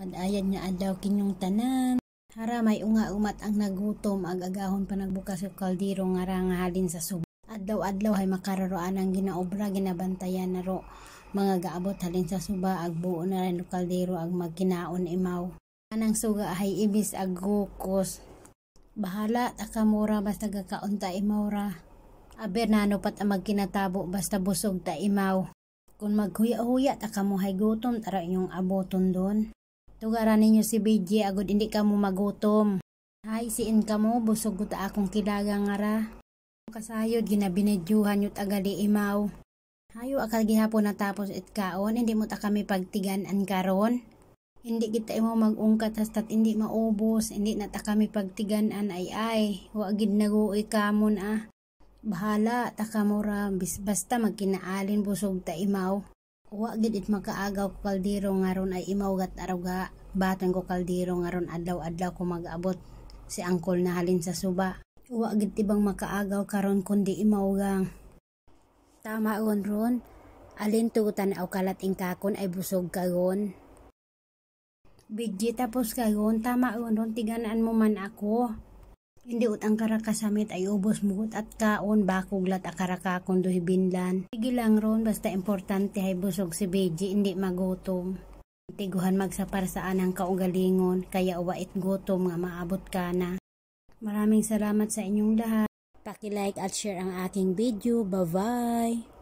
Madayan nga adaw kinyong tanan. Hara may unga umat ang nagutom ag agahon pa nagbukas yung kaldiro nga rang halin sa subo. Adlaw-adlaw ay makararoan ang ginaobra ginabantayan na ro. Mga gaabot halin sa suba ag buo na rin kaldiro ag magkinaon imaw. Anang suga ay ibis ag gukos. Bahala takamura basta gakaunta imaw ra. Aber nano pat ang magkinatabo basta busog ta imaw. Kung maghuya-huya takamuhay gutom tara inyong aboton doon. Tugaran ninyo si BJ agod hindi ka mo magutom. Hay, siin ka mo, busog ko ta akong kilaga nga ra. Kasayod, ginabinedyuhan yut agali imaw. Hayo akal gihapon natapos itkaon, hindi mo ta kami pagtigan pagtiganan karon. Hindi kita imo magungkat hasta hindi maubos, hindi na ta kami pagtigan an ay ay. Huwagid naguoy kamon ah. Bahala, takamura, basta magkinaalin busog ta imaw wa gid it makaagaw ko kaldero ngaron ay imawgat aruga batang ko kaldero ngaron adlaw-adlaw ko mag-abot si angkol na halin sa suba wa gid tibang makaagaw karon kundi imawgang tama on ron alin tugutan aw kalat ing kakon ay busog karon. Bigji tapos kayon, tama ron, tiganaan mo man ako. Hindi utang samit ay ubos mugot at kaon bakuglat akaraka kundo hibinlan. Sige lang ron basta importante ay busog si Beji hindi magutom. Tiguhan magsapar saan ang kaugalingon kaya uwait gutom nga maabot ka na. Maraming salamat sa inyong lahat. Paki-like at share ang aking video. Bye-bye!